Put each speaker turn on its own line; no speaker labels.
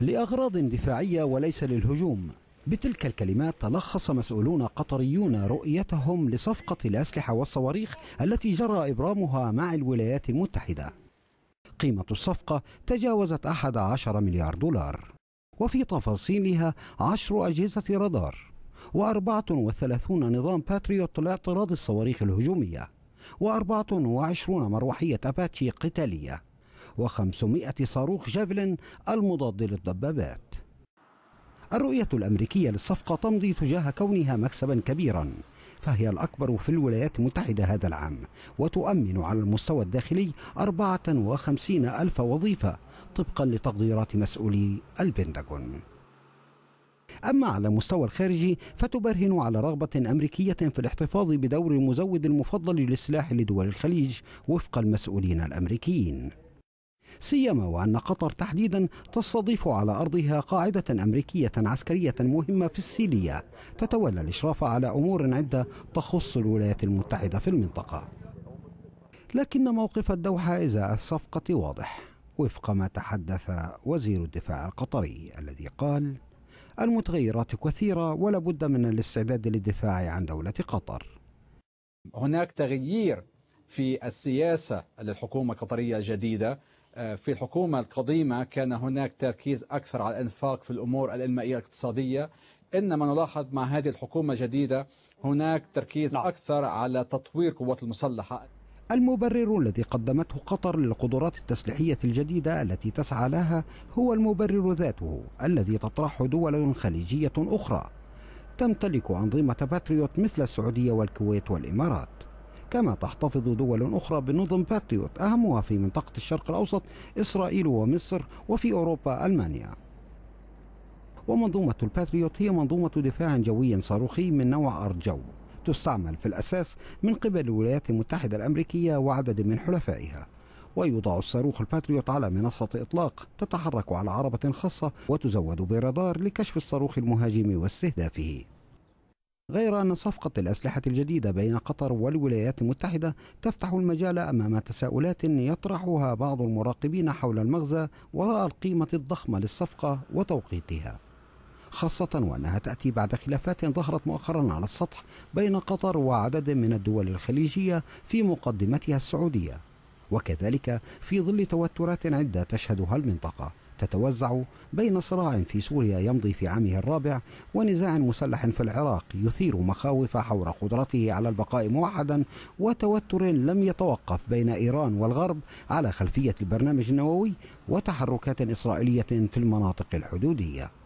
لأغراض دفاعية وليس للهجوم بتلك الكلمات تلخص مسؤولون قطريون رؤيتهم لصفقة الأسلحة والصواريخ التي جرى إبرامها مع الولايات المتحدة قيمة الصفقة تجاوزت 11 مليار دولار وفي تفاصيلها عشر أجهزة رادار و34 نظام باتريوت لاعتراض الصواريخ الهجومية و24 مروحية أباتشي قتالية و500 صاروخ جافلين المضاد للدبابات الرؤية الأمريكية للصفقة تمضي تجاه كونها مكسبا كبيرا فهي الأكبر في الولايات المتحدة هذا العام وتؤمن على المستوى الداخلي 54 ألف وظيفة طبقا لتقديرات مسؤولي البنتاغون أما على المستوى الخارجي فتبرهن على رغبة أمريكية في الاحتفاظ بدور المزود المفضل للسلاح لدول الخليج وفق المسؤولين الأمريكيين سيما وأن قطر تحديدا تستضيف على أرضها قاعدة أمريكية عسكرية مهمة في السيلية تتولى الإشراف على أمور عدة تخص الولايات المتحدة في المنطقة لكن موقف الدوحة إزاء الصفقة واضح وفق ما تحدث وزير الدفاع القطري الذي قال المتغيرات كثيرة ولا بد من الاستعداد للدفاع عن دولة قطر
هناك تغيير في السياسة للحكومة القطرية الجديدة آه، في الحكومة القديمة كان هناك تركيز أكثر على الإنفاق في الأمور الإنمائية الاقتصادية إنما نلاحظ مع هذه الحكومة الجديدة هناك تركيز نعم. أكثر على تطوير قوات المسلحة
المبرر الذي قدمته قطر للقدرات التسليحية الجديدة التي تسعى لها هو المبرر ذاته الذي تطرحه دول خليجية أخرى تمتلك أنظمة باتريوت مثل السعودية والكويت والإمارات كما تحتفظ دول أخرى بنظم باتريوت أهمها في منطقة الشرق الأوسط إسرائيل ومصر وفي أوروبا ألمانيا ومنظومة الباتريوت هي منظومة دفاع جوي صاروخي من نوع أرض جو تستعمل في الأساس من قبل الولايات المتحدة الأمريكية وعدد من حلفائها ويوضع الصاروخ الباتريوت على منصة إطلاق تتحرك على عربة خاصة وتزود برادار لكشف الصاروخ المهاجم واستهدافه غير أن صفقة الأسلحة الجديدة بين قطر والولايات المتحدة تفتح المجال أمام تساؤلات يطرحها بعض المراقبين حول المغزى وراء القيمة الضخمة للصفقة وتوقيتها خاصة وأنها تأتي بعد خلافات ظهرت مؤخرا على السطح بين قطر وعدد من الدول الخليجية في مقدمتها السعودية وكذلك في ظل توترات عدة تشهدها المنطقة تتوزع بين صراع في سوريا يمضي في عامه الرابع ونزاع مسلح في العراق يثير مخاوف حول قدرته على البقاء موحدا وتوتر لم يتوقف بين إيران والغرب على خلفية البرنامج النووي وتحركات إسرائيلية في المناطق الحدودية